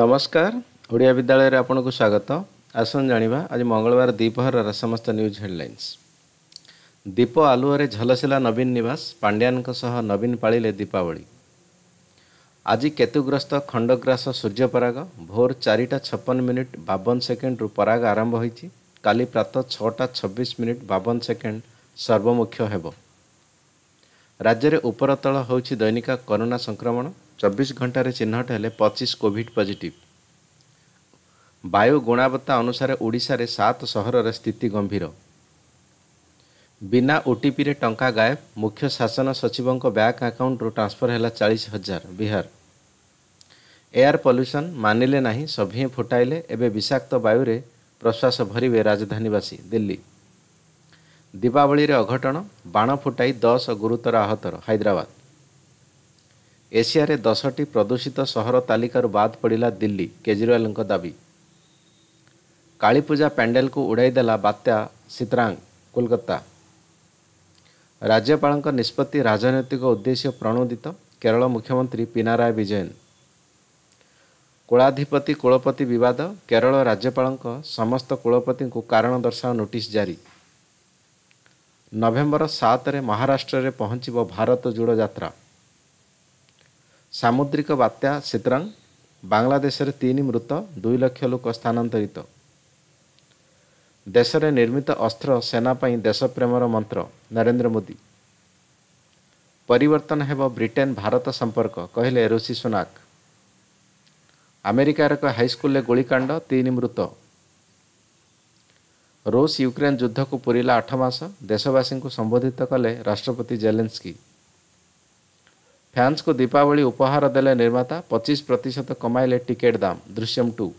ନମସ୍କାର ଓଡ଼ିଆ ବିଦ୍ୟାଳୟରେ ଆପଣଙ୍କୁ ସ୍ୱାଗତ ଆସନ୍ତୁ ଜାଣିବା ଆଜି ମଙ୍ଗଳବାର ଦ୍ୱିପହରର ସମସ୍ତ ନ୍ୟୁଜ୍ ହେଡ଼ଲାଇନ୍ସ ଦୀପ ଆଲୁଅରେ ଝଲସିଲା ନବୀନ ନିବାସ ପାଣ୍ଡିଆନଙ୍କ ସହ ନବୀନ ପାଳିଲେ ଦୀପାବଳି ଆଜି କେତୁଗ୍ରସ୍ତ ଖଣ୍ଡଗ୍ରାସ ସୂର୍ଯ୍ୟପରାଗ ଭୋର ଚାରିଟା ଛପନ ମିନିଟ୍ ବାବନ ସେକେଣ୍ଡରୁ ପରାଗ ଆରମ୍ଭ ହୋଇଛି କାଲି ପ୍ରାତଃ ଛଅଟା ଛବିଶ ମିନିଟ୍ ବାବନ ସେକେଣ୍ଡ ସର୍ବମୁଖ୍ୟ ହେବ ରାଜ୍ୟରେ ଉପରତଳ ହେଉଛି ଦୈନିକ କରୋନା ସଂକ୍ରମଣ ଚବିଶ ଘଣ୍ଟାରେ ଚିହ୍ନଟ ହେଲେ ପଚିଶ କୋଭିଡ଼ ପଜିଟିଭ୍ ବାୟୁ ଗୁଣବତ୍ତା ଅନୁସାରେ ଓଡ଼ିଶାରେ ସାତ ସହରରେ ସ୍ଥିତି ଗମ୍ଭୀର ବିନା ଓଟିପିରେ ଟଙ୍କା ଗାୟବ ମୁଖ୍ୟ ଶାସନ ସଚିବଙ୍କ ବ୍ୟାଙ୍କ ଆକାଉଣ୍ଟରୁ ଟ୍ରାନ୍ସଫର ହେଲା ଚାଳିଶ ହଜାର ବିହାର ଏୟାର ପଲ୍ୟୁସନ୍ ମାନିଲେ ନାହିଁ ସଭିଏଁ ଫୁଟାଇଲେ ଏବେ ବିଷାକ୍ତ ବାୟୁରେ ପ୍ରଶ୍ୱାସ ଭରିବେ ରାଜଧାନୀବାସୀ ଦିଲ୍ଲୀ ଦୀପାବଳିରେ ଅଘଟଣ ବାଣ ଫୁଟାଇ ଦଶ ଗୁରୁତର ଆହତର ହାଇଦ୍ରାବାଦ ଏସିଆରେ ଦଶଟି ପ୍ରଦୂଷିତ ସହର ତାଲିକାରୁ ବାଦ ପଡ଼ିଲା ଦିଲ୍ଲୀ କେଜରିୱାଲଙ୍କ ଦାବି କାଳୀପୂଜା ପ୍ୟାଣ୍ଡେଲକୁ ଦେଲା ବାତ୍ୟା ସିତ୍ରାଙ୍ଗ କୋଲକାତା ରାଜ୍ୟପାଳଙ୍କ ନିଷ୍ପତ୍ତି ରାଜନୈତିକ ଉଦ୍ଦେଶ୍ୟ ପ୍ରଣୋଦିତ କେରଳ ମୁଖ୍ୟମନ୍ତ୍ରୀ ପିନାରାୟ ବିଜୟନ କୁଳାଧିପତି କୁଳପତି ବିବାଦ କେରଳ ରାଜ୍ୟପାଳଙ୍କ ସମସ୍ତ କୁଳପତିଙ୍କୁ କାରଣ ଦର୍ଶାଅ ନୋଟିସ୍ ଜାରି ନଭେମ୍ବର ସାତରେ ମହାରାଷ୍ଟ୍ରରେ ପହଞ୍ଚିବ ଭାରତ ଯୋଡ଼ ଯାତ୍ରା ସାମୁଦ୍ରିକ ବାତ୍ୟା ସୀତରାଙ୍ଗ ବାଂଲାଦେଶରେ ତିନି ମୃତ ଦୁଇ ଲକ୍ଷ ଲୋକ ସ୍ଥାନାନ୍ତରିତ ଦେଶରେ ନିର୍ମିତ ଅସ୍ତ୍ର ସେନା ପାଇଁ ଦେଶପ୍ରେମର ମନ୍ତ୍ର ନରେନ୍ଦ୍ର ମୋଦି ପରିବର୍ତ୍ତନ ହେବ ବ୍ରିଟେନ୍ ଭାରତ ସମ୍ପର୍କ କହିଲେ ଋଷି ସୁନାକ ଆମେରିକାର ଏକ ହାଇସ୍କୁଲରେ ଗୁଳିକାଣ୍ଡ ତିନି ମୃତ ରୁଷ ୟୁକ୍ରେନ୍ ଯୁଦ୍ଧକୁ ପୁରିଲା ଆଠ ମାସ ଦେଶବାସୀଙ୍କୁ ସମ୍ବୋଧିତ କଲେ ରାଷ୍ଟ୍ରପତି ଜେଲେନ୍ସ୍କି ଫ୍ୟାନ୍ସକୁ ଦୀପାବଳି ଉପହାର ଦେଲେ ନିର୍ମାତା ପଚିଶ ପ୍ରତିଶତ କମାଇଲେ ଟିକେଟ୍ ଦାମ୍ ଦୃଶ୍ୟମ ଟୁ